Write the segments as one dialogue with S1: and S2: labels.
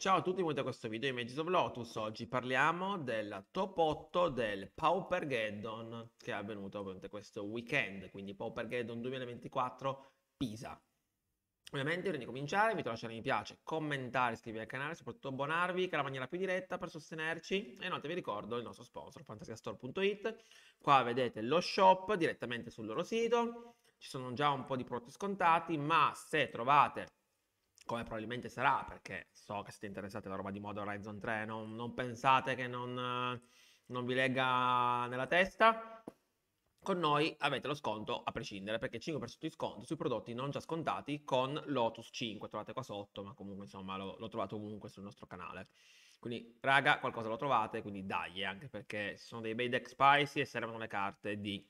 S1: Ciao a tutti, benvenuti a questo video di Magic of Lotus. Oggi parliamo del top 8 del Pauper Geddon che è avvenuto ovviamente questo weekend, quindi Pauper Geddon 2024 Pisa. Ovviamente prima di cominciare vi lasciare mi piace, commentare, iscrivervi al canale, soprattutto abbonarvi che è la maniera più diretta per sostenerci e inoltre vi ricordo il nostro sponsor fantasiastore.it. Qua vedete lo shop direttamente sul loro sito, ci sono già un po' di prodotti scontati ma se trovate come probabilmente sarà, perché so che siete interessati alla roba di moda Horizon 3, non, non pensate che non, non vi legga nella testa, con noi avete lo sconto a prescindere, perché 5% di sconto sui prodotti non già scontati con Lotus 5, trovate qua sotto, ma comunque insomma lo, lo trovate ovunque sul nostro canale. Quindi, raga, qualcosa lo trovate, quindi dai, anche perché sono dei bei deck spicy e servono le carte di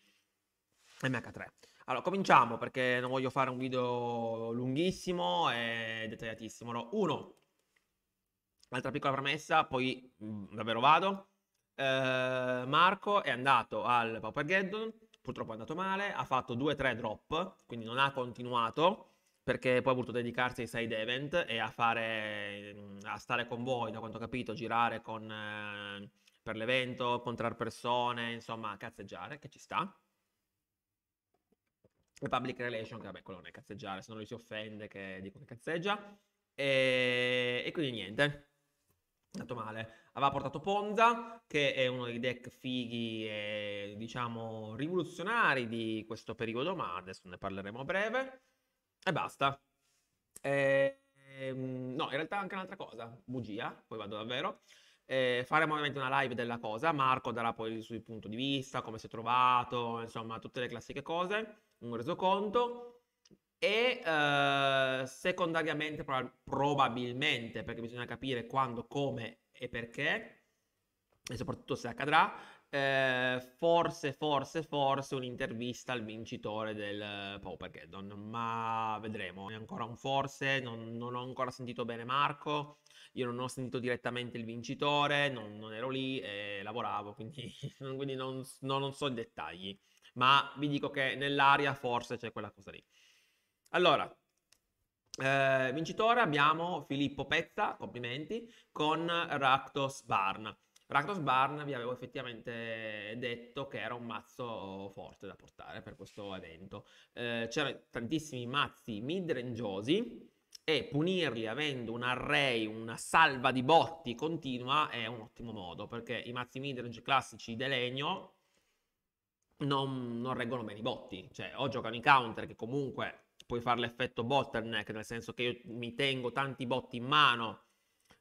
S1: MH3. Allora, cominciamo perché non voglio fare un video lunghissimo e dettagliatissimo. No, uno, altra piccola premessa, poi mm, davvero vado. Eh, Marco è andato al Power Geddon, purtroppo è andato male, ha fatto 2-3 drop, quindi non ha continuato perché poi ha voluto dedicarsi ai side event e a, fare, mm, a stare con voi, da quanto ho capito, girare con, eh, per l'evento, incontrare persone, insomma, cazzeggiare, che ci sta e public relation, che vabbè, quello non è cazzeggiare, se no lui si offende che dico che cazzeggia. E, e quindi niente, andato male. Aveva portato Ponza, che è uno dei deck fighi e diciamo rivoluzionari di questo periodo, ma adesso ne parleremo a breve. E basta. e, ehm, no, in realtà anche un'altra cosa, bugia, poi vado davvero. Eh, faremo ovviamente una live della cosa, Marco darà poi il suo punto di vista, come si è trovato, insomma tutte le classiche cose un resoconto e eh, secondariamente probabilmente, perché bisogna capire quando, come e perché, e soprattutto se accadrà, eh, forse, forse, forse un'intervista al vincitore del eh, Power Paupergeddon, ma vedremo, è ancora un forse, non, non, ho ancora sentito bene Marco, io non ho sentito direttamente il vincitore, non, non ero lì e lavoravo, quindi, quindi non, non so i dettagli ma vi dico che nell'aria forse c'è quella cosa lì. Allora, eh, vincitore abbiamo Filippo Pezza, complimenti, con Raktos Barn. Raktos Barn vi avevo effettivamente detto che era un mazzo forte da portare per questo evento. Eh, c'erano tantissimi mazzi midrangeosi e punirli avendo un array, una salva di botti continua è un ottimo modo perché i mazzi midrange classici di legno non, non reggono bene i botti. Cioè, o giocano i counter che comunque puoi fare l'effetto bottleneck, nel senso che io mi tengo tanti botti in mano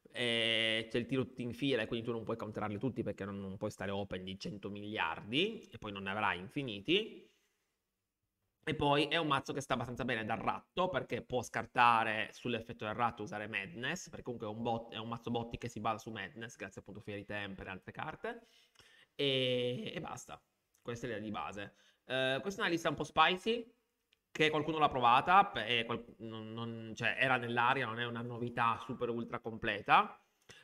S1: e c'è il tiro in fila e quindi tu non puoi counterarli tutti perché non, non, puoi stare open di 100 miliardi e poi non ne avrai infiniti. E poi è un mazzo che sta abbastanza bene dal ratto perché può scartare sull'effetto del ratto usare Madness, perché comunque è un, bot, è un mazzo botti che si basa su Madness grazie appunto a Fairy Temper e altre carte. E, e basta. Questa è l'idea di base. Eh, questa è una lista un po' spicy, che qualcuno l'ha provata, qual- non, non, cioè, era nell'aria, non è una novità super ultra completa,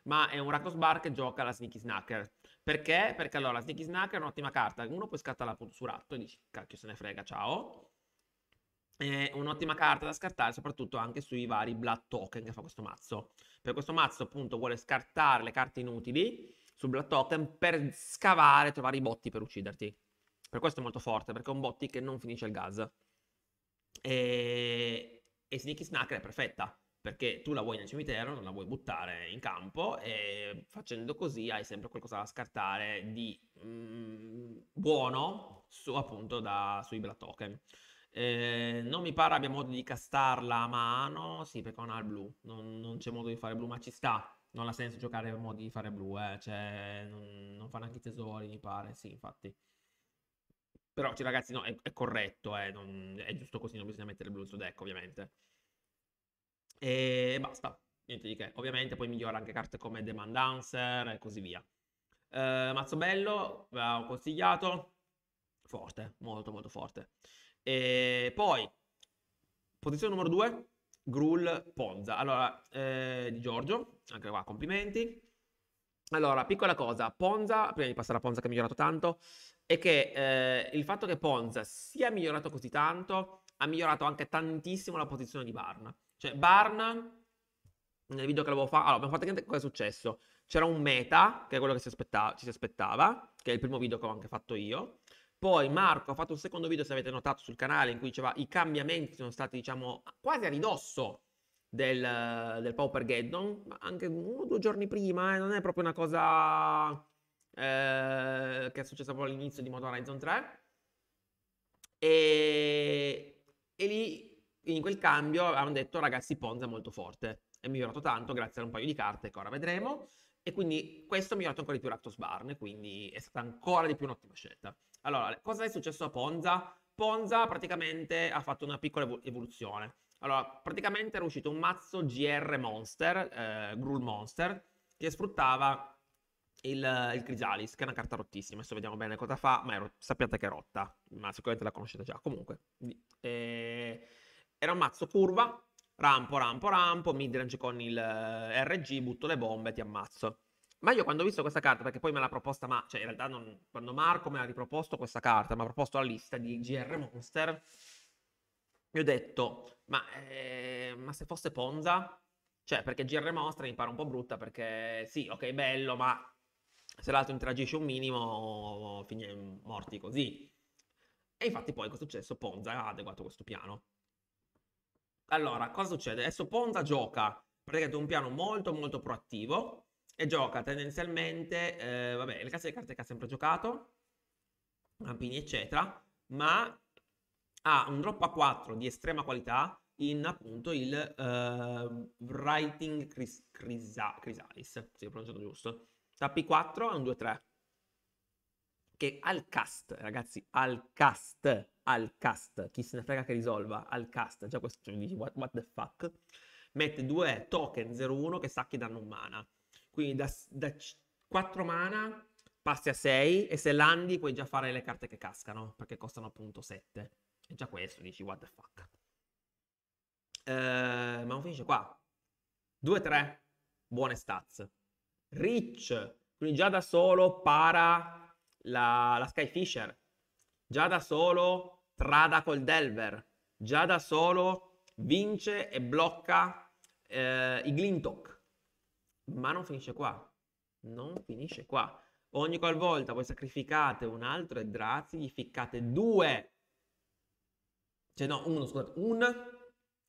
S1: ma è un Rakdos Bar che gioca alla Sneaky Snacker. Perché? Perché allora, Sneaky Snacker è un'ottima carta. Uno puoi scattarla appunto su ratto e dici, cacchio se ne frega, ciao. È un'ottima carta da scartare, soprattutto anche sui vari Blood Token che fa questo mazzo. Per questo mazzo appunto vuole scartare le carte inutili su Blood Token per scavare e trovare i botti per ucciderti. Per questo è molto forte, perché è un botti che non finisce il gas. E, e Sneaky Snacker è perfetta, perché tu la vuoi nel cimitero, non la vuoi buttare in campo, e facendo così hai sempre qualcosa da scartare di mm, buono su, appunto da, sui Black Token. Eh, non mi pare abbia modo di castarla a mano. Sì, perché non ha il blu. Non, non, c'è modo di fare blu, ma ci sta. Non ha senso giocare in modo di fare blu, eh. cioè, non, non fa neanche i tesori, mi pare. Sì, infatti. Però, cioè, ragazzi, no, è, è corretto, eh, non, è giusto così, non bisogna mettere il blu sul deck, ovviamente. E basta, niente di che. Ovviamente poi migliora anche carte come Demand Dancer e così via. Eh, mazzo bello, ve l'ho consigliato, forte, molto molto forte. E poi, posizione numero 2, Grul Ponza. Allora, eh, di Giorgio, anche qua complimenti. Allora, piccola cosa, Ponza, prima di passare a Ponza che ha migliorato tanto, è che eh, il fatto che Ponza sia migliorato così tanto ha migliorato anche tantissimo la posizione di Barn. Cioè Barn, nel video che l'avevo fatto, allora abbiamo fatto che cosa è successo? C'era un meta, che è quello che si aspetta- ci si aspettava, che è il primo video che ho anche fatto io. Poi Marco ha fatto un secondo video, se avete notato, sul canale in cui diceva i cambiamenti sono stati, diciamo, quasi a ridosso del, del Pauper Geddon, anche uno o due giorni prima, eh, non è proprio una cosa eh, che è successo proprio all'inizio di Modern Horizon 3. E, e lì, in quel cambio, avevano detto ragazzi Ponza è molto forte, è migliorato tanto grazie a un paio di carte che ora vedremo, e quindi questo ha migliorato ancora di più Ractos Barn, quindi è stata ancora di più un'ottima scelta. Allora, cosa è successo a Ponza? Ponza praticamente ha fatto una piccola evoluzione. Allora, praticamente era uscito un mazzo GR Monster, eh, Gruul Monster, che sfruttava il, il Grisalis, che è una carta rottissima. Adesso vediamo bene cosa fa, ma è, sappiate che è rotta, ma sicuramente la conoscete già. Comunque, eh, era un mazzo curva, rampo, rampo, rampo, midrange con il eh, RG, butto le bombe, ti ammazzo. Ma io quando ho visto questa carta, perché poi me l'ha proposta, ma cioè in realtà non, quando Marco me l'ha riproposto questa carta, mi ha proposto la lista di GR Monster, mi ho detto, ma, eh, ma se fosse Ponza? Cioè, perché GR Monster mi pare un po' brutta, perché sì, ok, bello, ma se l'altro interagisce un minimo, finisce morti così. E infatti poi cosa è successo? Ponza ha adeguato questo piano. Allora, cosa succede? Adesso Ponza gioca praticamente un piano molto molto proattivo e gioca tendenzialmente, eh, vabbè, le casse di carte che ha sempre giocato, rampini eccetera, ma ha un drop a 4 di estrema qualità in appunto il eh, Writing Chris, Chrysalis, se ho pronunciato giusto, Tappi 4 è un 2-3. Che al cast, ragazzi, al cast, al cast, chi se ne frega che risolva, al cast, già questo cioè, dici what, what the fuck, mette due token 0-1 che sa che danno un mana. Quindi da, da 4 mana passi a 6 e se landi puoi già fare le carte che cascano, perché costano appunto 7. E già questo dici what the fuck. Eh, ma non finisce qua. 2-3, buone stats. Rich, quindi già da solo para la, la Sky Fisher, già da solo trada col Delver, già da solo vince e blocca eh, i Glintok. Ma non finisce qua, non finisce qua. Ogni qualvolta voi sacrificate un altro e Drazi, gli ficcate due, cioè no, uno, scusate, un,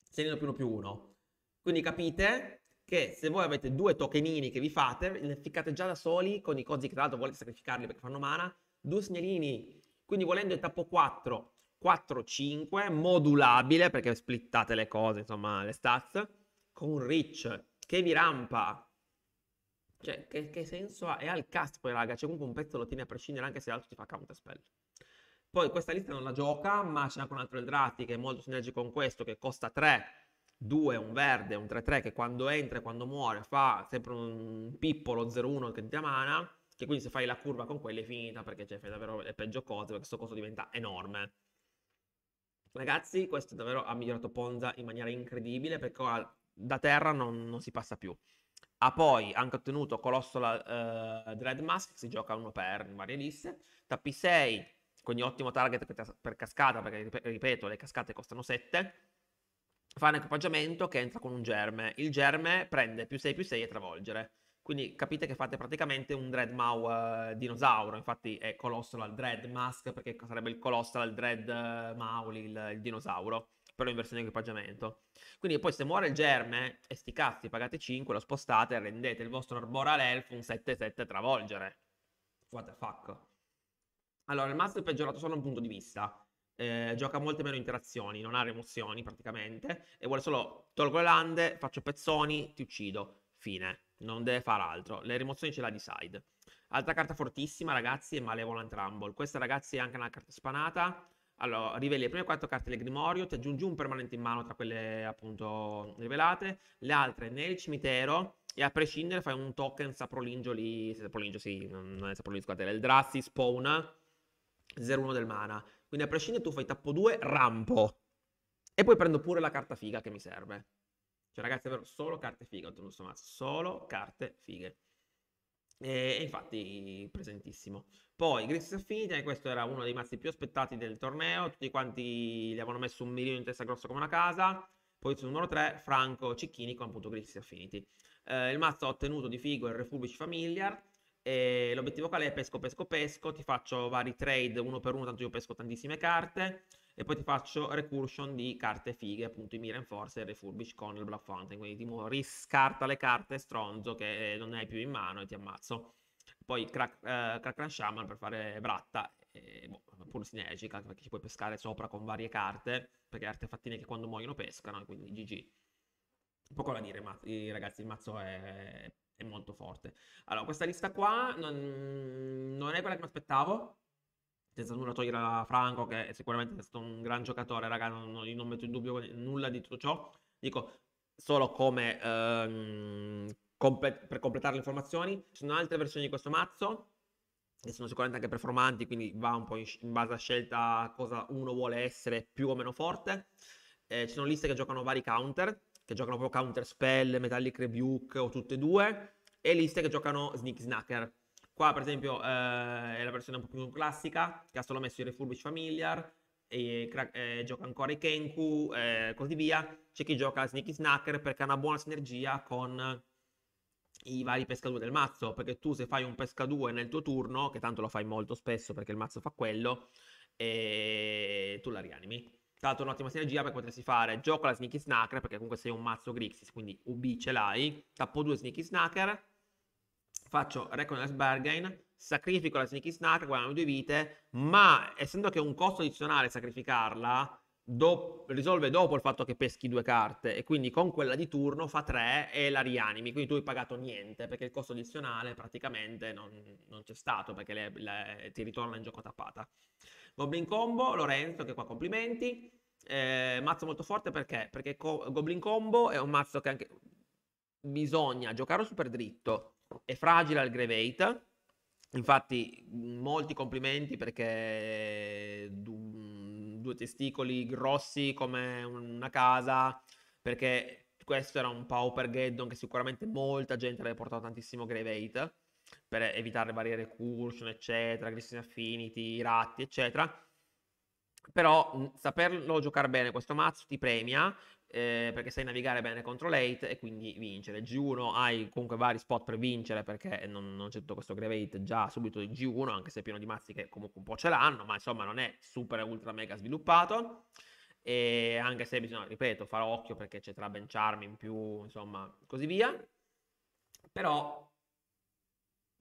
S1: se ne più uno più uno. Quindi capite che se voi avete due tokenini che vi fate, ne ficcate già da soli con i cosi che tra l'altro volete sacrificarli perché fanno mana, due segnalini, quindi volendo il tappo 4, 4, 5, modulabile perché splittate le cose, insomma, le stats, con un reach che vi rampa. Cioè, che, che senso ha? È al cast poi, raga, C'è cioè, comunque un pezzo lo tiene a prescindere anche se l'altro ti fa counter spell. Poi questa lista non la gioca, ma c'è anche un altro Eldrati che è molto sinergico con questo, che costa 3 2, un verde, un 3-3 che quando entra e quando muore fa sempre un pippolo 0-1 che ti amana, che quindi se fai la curva con quelli è finita perché cioè, fai davvero le peggio cose perché questo costo diventa enorme. Ragazzi, questo davvero ha migliorato Ponza in maniera incredibile perché ora da terra non, non si passa più. Ha poi anche ottenuto Colossal eh, Dreadmask, si gioca uno per in varie liste, tappi 6, quindi ottimo target per cascata perché, ripeto, le cascate costano 7 fa un equipaggiamento che entra con un germe. Il germe prende più 6 più 6 e travolgere. Quindi capite che fate praticamente un Dreadmaw uh, eh, dinosauro. Infatti è Colossal Dread Mask perché sarebbe il Colossal Dread uh, eh, Mauli, il, il, dinosauro. Però in versione equipaggiamento. Quindi poi se muore il germe, e sti cazzi, pagate 5, lo spostate e rendete il vostro Arboral Elf un 7-7 travolgere. What the fuck? Allora, il mask è peggiorato solo da un punto di vista eh, gioca molte meno interazioni, non ha rimozioni praticamente, e vuole solo tolgo le lande, faccio pezzoni, ti uccido, fine. Non deve fare altro, le rimozioni ce l'ha di side. Altra carta fortissima, ragazzi, è Malevolent Rumble. Questa, ragazzi, è anche una carta spanata. Allora, riveli le prime quattro carte del Grimorio, ti aggiungi un permanente in mano tra quelle appunto rivelate, le altre nel cimitero e a prescindere fai un token Saprolingio lì, Saprolingio sì, non è Saprolingio, scusate, è il Drassi Spawn 0-1 del mana. Quindi a prescindere tu fai tappo 2, rampo. E poi prendo pure la carta figa che mi serve. Cioè ragazzi, è vero, solo carte fighe, non so, ma solo carte fighe. E, infatti presentissimo. Poi Gris Affinity, questo era uno dei mazzi più aspettati del torneo, tutti quanti gli avevano messo un mirino in testa grosso come una casa. Posizione numero 3, Franco Cicchini con appunto Gris Affinity. Eh, il mazzo ha ottenuto di figo il Refurbished Familiar, e l'obiettivo qual è? Pesco, pesco, pesco, ti faccio vari trade uno per uno, tanto io pesco tantissime carte, e poi ti faccio recursion di carte fighe, appunto i Miren Force e il Refurbish con il Black Fountain, quindi ti riscarta le carte stronzo che eh, non ne hai più in mano e ti ammazzo. Poi crack, eh, crack Run Shaman per fare bratta, e, boh, pure sinergica, perché ci puoi pescare sopra con varie carte, perché artefattine che quando muoiono pescano, quindi GG. Poco da dire, ma, ragazzi, il mazzo è è molto forte. Allora, questa lista qua non, non è quella che mi aspettavo, senza nulla togliere a Franco, che è sicuramente è stato un gran giocatore, raga, non, non, metto in dubbio nulla di tutto ciò. Dico solo come ehm, comp- per completare le informazioni, ci sono altre versioni di questo mazzo che sono sicuramente anche performanti, quindi va un po' in, in base a scelta cosa uno vuole essere più o meno forte. Eh, ci sono liste che giocano vari counter, che giocano proprio Counter Spell, Metallic Rebuke o tutte e due, e liste che giocano Sneak Snacker. Qua, per esempio, eh, è la versione un po' più classica, che ha solo messo i Refurbish Familiar, e, eh, gioca ancora i Kenku, e così via. C'è chi gioca Sneaky Snacker perché ha una buona sinergia con i vari pescatori del mazzo, perché tu se fai un pescatore nel tuo turno, che tanto lo fai molto spesso perché il mazzo fa quello, e eh, tu la rianimi. Tra l'altro un'ottima sinergia perché potresti fare gioco la Sneaky Snacker, perché comunque sei un mazzo Grixis, quindi UB ce l'hai, Tappo 2 Sneaky Snacker, faccio Reconnaissance Bargain, sacrifico la Sneaky Snack, guadagno due vite, ma essendo che è un costo addizionale sacrificarla, do- risolve dopo il fatto che peschi due carte e quindi con quella di turno fa tre e la rianimi, quindi tu hai pagato niente perché il costo addizionale praticamente non, non c'è stato perché le, le, ti ritorna in gioco tappata. Goblin Combo, Lorenzo che qua complimenti. Eh, mazzo molto forte perché? Perché co- Goblin Combo è un mazzo che anche bisogna giocare super dritto. È fragile al Grevate. Infatti, molti complimenti perché du- due testicoli grossi come una casa. Perché questo era un Power Geddon che sicuramente molta gente aveva portato tantissimo Grevate per evitare le varie recursion, eccetera, Grissin Affinity, Ratti, eccetera. Però saperlo giocare bene questo mazzo ti premia eh, perché sai navigare bene contro late e quindi vincere. G1 hai comunque vari spot per vincere perché non, non c'è tutto questo Gravate già subito in G1, anche se è pieno di mazzi che comunque un po' ce l'hanno, ma insomma non è super ultra mega sviluppato. E anche se bisogna, ripeto, fare occhio perché c'è tra Charm in più, insomma, così via. Però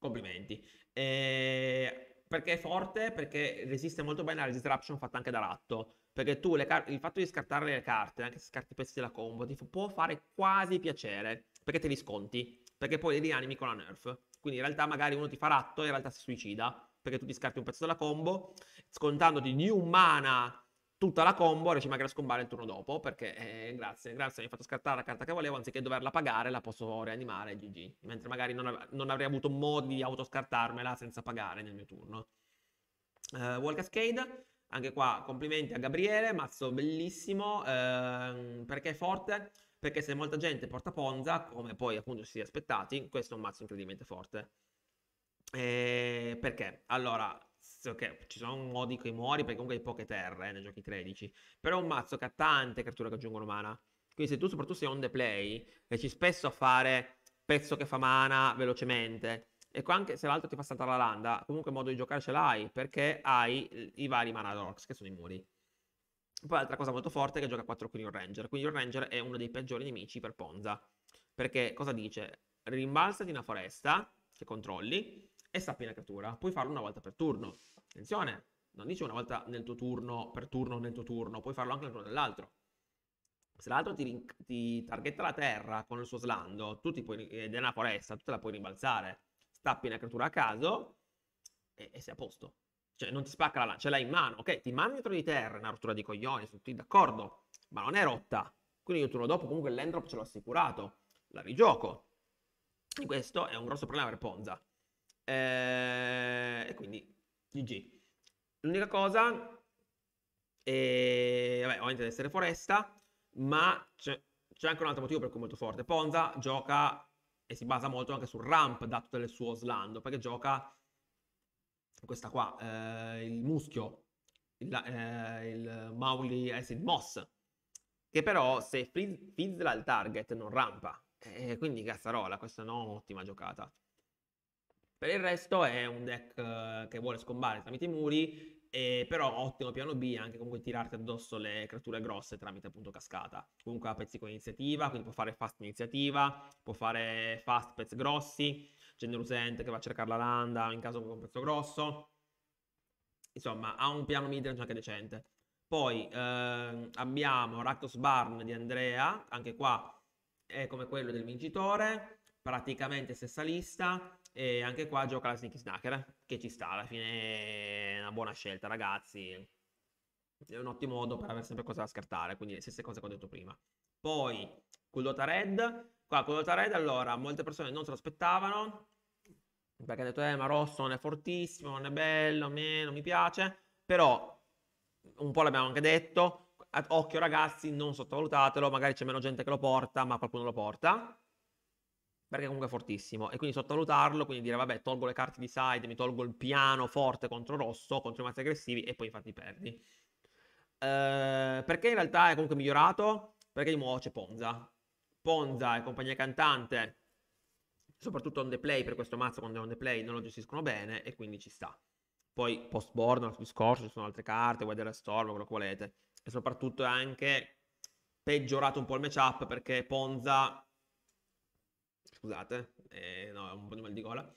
S1: complimenti. Eh, perché è forte, perché resiste molto bene alla disruption fatta anche da ratto. Perché tu car- il fatto di scartare le carte, anche se scarti i pezzi della combo, ti f- può fare quasi piacere, perché te li sconti, perché poi li rianimi con la nerf. Quindi in realtà magari uno ti fa ratto e in realtà si suicida, perché tu ti scarti un pezzo della combo, scontandoti di un mana tutta la combo e riusciamo magari a scombare il turno dopo perché eh, grazie, grazie mi ha fatto scartare la carta che volevo anziché doverla pagare la posso rianimare GG mentre magari non, av- non avrei avuto modo di autoscartarmela senza pagare nel mio turno uh, eh, Wall Cascade anche qua complimenti a Gabriele mazzo bellissimo uh, perché è forte perché se molta gente porta Ponza come poi appunto ci si è aspettati questo è un mazzo incredibilmente forte eh, perché? Allora, che ci sono modi che muori perché comunque hai poche terre eh, nei giochi 13, però è un mazzo che ha tante creature che aggiungono mana. Quindi se tu soprattutto sei on the play, riesci spesso a fare pezzo che fa mana velocemente. E qua anche se l'altro ti fa saltare la landa, comunque modo di giocare ce l'hai, perché hai i vari mana rocks, che sono i muri. Poi l'altra cosa molto forte è che gioca 4 con il Ranger. Quindi il Ranger è uno dei peggiori nemici per Ponza. Perché cosa dice? Rimbalzati una foresta, che controlli, e sappi una creatura. Puoi farlo una volta per turno. Attenzione, non dice una volta nel tuo turno, per turno nel tuo turno, puoi farlo anche nel turno dell'altro. Se l'altro ti, ti targhetta la terra con il suo slando, tu ti puoi, ed è una foresta, tu te la puoi rimbalzare, stappi una creatura a caso e, e sei a posto. Cioè, non ti spacca la lancia, ce l'hai in mano. Ok, ti mando dietro di terra, è una rottura di coglioni, sono tutti d'accordo, ma non è rotta. Quindi io turno dopo comunque l'endrop ce l'ho assicurato, la rigioco. E Questo è un grosso problema per Ponza. Eh, e quindi GG. L'unica cosa, è... vabbè, ovviamente deve essere Foresta, ma c'è, c'è anche un altro motivo per cui è molto forte. Ponza gioca e si basa molto anche sul ramp dato dal suo Slando, perché gioca questa qua, eh, il muschio, il, eh, il Mauli Acid eh, Moss, che però se Fizzla il target non rampa, eh, quindi cazzarola, questa non è un'ottima giocata. Per il resto è un deck eh, che vuole scombare tramite i muri, eh, però ottimo piano B anche comunque tirarti addosso le creature grosse tramite appunto cascata. Comunque ha pezzi con iniziativa, quindi può fare fast iniziativa, può fare fast pezzi grossi, generusente che va a cercare la landa in caso con un pezzo grosso. Insomma, ha un piano midrange anche decente. Poi ehm, abbiamo Rakdos Barn di Andrea, anche qua è come quello del vincitore, praticamente stessa lista. E anche qua gioca la Sneaky Snacker, che ci sta, alla fine è una buona scelta, ragazzi. È un ottimo modo per avere sempre cosa da scartare, quindi le stesse cose che ho detto prima. Poi, Cullota Red. Qua, Cullota Red, allora, molte persone non se lo aspettavano, perché hanno detto, eh, ma Rosso non è fortissimo, non è bello, a me non mi piace. Però, un po' l'abbiamo anche detto, occhio ragazzi, non sottovalutatelo, magari c'è meno gente che lo porta, ma qualcuno lo porta perché comunque è fortissimo e quindi sottovalutarlo, quindi dire vabbè tolgo le carte di side, mi tolgo il piano forte contro rosso, contro i mazzi aggressivi e poi infatti perdi. Eh, perché in realtà è comunque migliorato? Perché di nuovo c'è Ponza. Ponza e compagnia cantante, soprattutto on the play, per questo mazzo quando è on the play non lo gestiscono bene e quindi ci sta. Poi post board, l'anno discorso, ci sono altre carte, Weather Storm, quello che volete. E soprattutto è anche peggiorato un po' il matchup perché Ponza scusate, eh, no, ho un po' di mal di gola,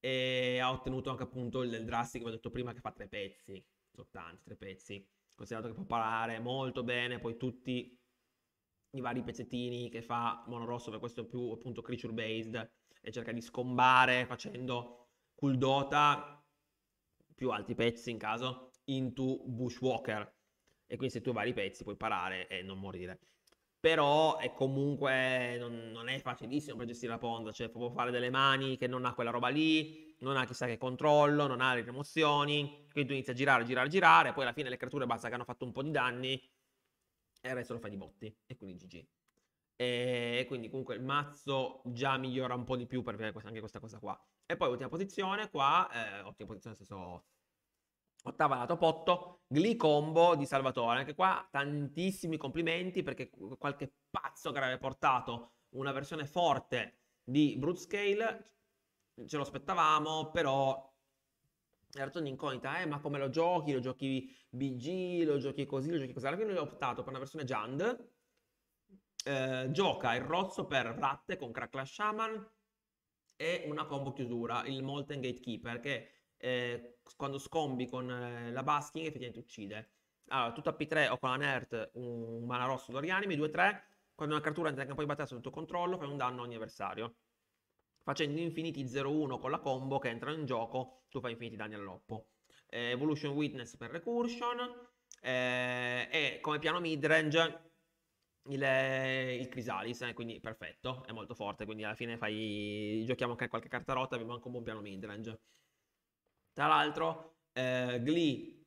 S1: e ha ottenuto anche appunto il, il drastic, come ho detto prima, che fa tre pezzi, sono tanti, tre pezzi, considerato che può parare molto bene, poi tutti i vari pezzettini che fa Mono Rosso, per questo è più appunto creature based, e cerca di scombare facendo cool dota, più altri pezzi in caso, into Bushwalker, e quindi se tu hai vari pezzi puoi parare e non morire però è comunque non, non, è facilissimo per gestire la Ponda, cioè può fare delle mani che non ha quella roba lì, non ha chissà che controllo, non ha le emozioni, quindi tu inizi a girare, girare, girare, poi alla fine le creature basta che hanno fatto un po' di danni e il resto lo fai di botti, e quindi GG. E quindi comunque il mazzo già migliora un po' di più per avere anche questa cosa qua. E poi ultima posizione qua, eh, ottima posizione nel senso ottava lato potto, glicombo di Salvatore. Anche qua tantissimi complimenti perché qualche pazzo che aveva portato una versione forte di Brute Scale ce lo aspettavamo, però era tutta un'incognita, eh, ma come lo giochi? Lo giochi BG, lo giochi così, lo giochi così. Alla fine lui ha optato per una versione Jand, eh, gioca il rozzo per Ratte con Crackla Shaman e una combo chiusura, il Molten Gatekeeper, che eh, quando scombi con eh, la basking effettivamente uccide. Allora, tutto a P3 o con la Nert un mana rosso lo rianimi, 2-3, quando una creatura entra in campo di battaglia sotto controllo fai un danno a ogni avversario. Facendo infiniti 0-1 con la combo che entra in gioco, tu fai infiniti danni all'oppo. Eh, Evolution Witness per Recursion eh, e come piano midrange il, eh, il Crisalis, eh, quindi perfetto, è molto forte, quindi alla fine fai... giochiamo anche qualche carta rotta, abbiamo anche un buon piano midrange. Tra l'altro, eh, Glee,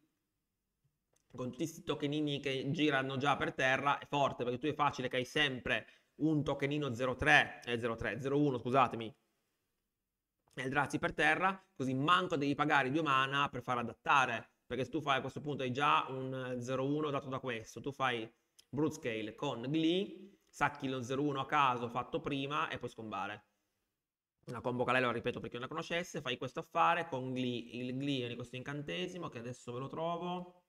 S1: con tutti questi tokenini che girano già per terra, è forte perché tu è facile che hai sempre un tokenino 03, eh, 03, 01, scusatemi, e Drazzi per terra, così manco devi pagare due mana per far adattare, perché se tu fai a questo punto hai già un 01 eh, dato da questo, tu fai Brute Scale con Glee, sacchi lo 01 a caso fatto prima e poi scombare una combo calella, lo ripeto chi non la conoscesse, fai questo affare con Gli, il Gli di questo incantesimo che adesso ve lo trovo.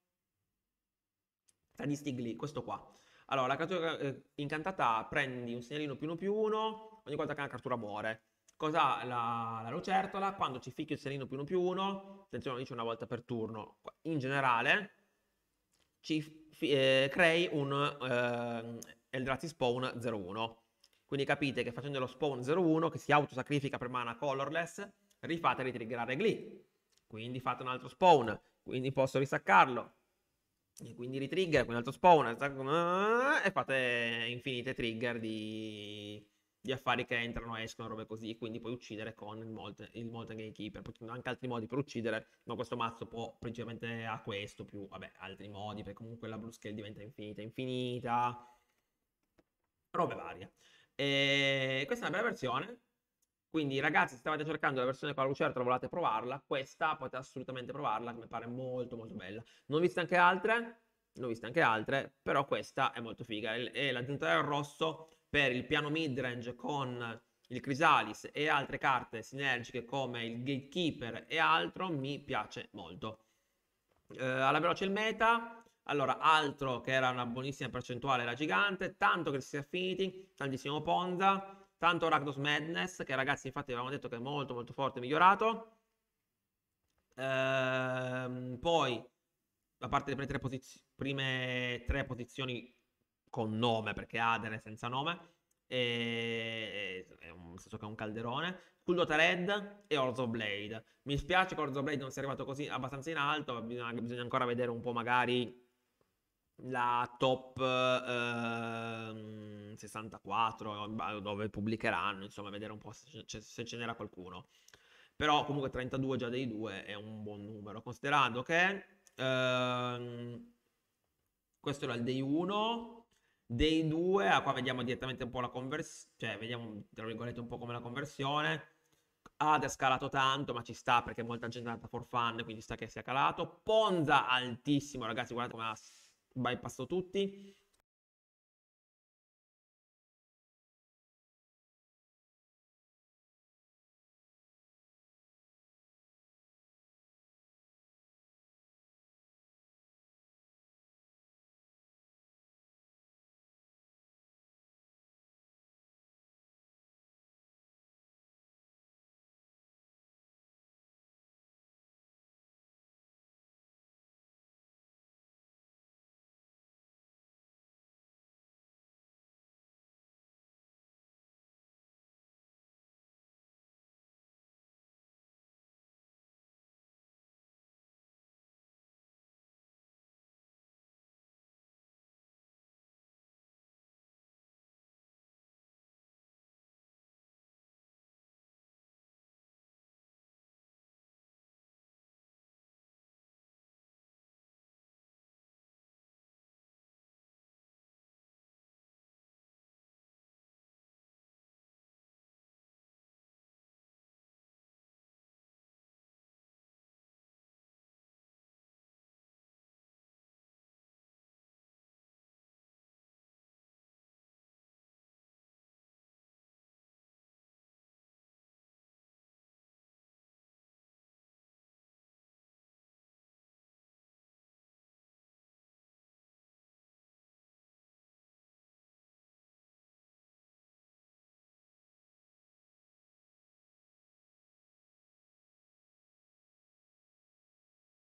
S1: Stadisti Gli, questo qua. Allora, la creatura eh, incantata prendi un segnalino più uno più uno ogni volta che una creatura muore. Cos'ha la, la, lucertola? Quando ci ficchi il segnalino più uno più uno, attenzione lo dice una volta per turno, in generale ci eh, crei un eh, Eldrazi Spawn 0-1. Quindi capite che facendo lo spawn 0-1 che si autosacrifica per mana colorless, rifate ritriggerare Glee. Quindi fate un altro spawn, quindi posso risaccarlo. E quindi ritrigger, quindi un altro spawn, ah, e fate infinite trigger di, di, affari che entrano, escono, robe così. Quindi puoi uccidere con il, Molten, il Molten Gatekeeper. Potete anche altri modi per uccidere, ma questo mazzo può principalmente a questo più, vabbè, altri modi, perché comunque la blue scale diventa infinita, infinita, robe varie. E ehm, questa è una bella versione. Quindi, ragazzi, se stavate cercando la versione con la lucertola, volete provarla, questa potete assolutamente provarla, che mi pare molto molto bella. Non ho visto anche altre, non ho viste anche altre, però questa è molto figa. E l'aggiunta del rosso per il piano midrange con il Crisalis e altre carte sinergiche come il Gatekeeper e altro mi piace molto. Eh, alla veloce il meta, allora, altro che era una buonissima percentuale era Gigante, tanto che si è finiti, tantissimo Ponza, tanto Rakdos Madness, che ragazzi infatti avevamo detto che è molto molto forte, migliorato. Ehm, poi, a parte le prime tre, prime tre posizioni con nome, perché Ader è senza nome, e, e, un, nel senso che è un calderone. Kuldota Red e Orzo Blade. Mi spiace che Orzo Blade non sia arrivato così abbastanza in alto, bisogna, bisogna ancora vedere un po' magari la top eh, 64 dove pubblicheranno, insomma, vedere un po' se, se ce n'era qualcuno. Però comunque 32 già dei due è un buon numero, considerando che ehm, questo era il day 1, day 2, ah, qua vediamo direttamente un po' la conversione, cioè vediamo tra virgolette un po' come la conversione. Ad è scalato tanto, ma ci sta perché molta gente è andata for fun, quindi sta che sia calato. Ponza altissimo, ragazzi, guardate come ha bypassò tutti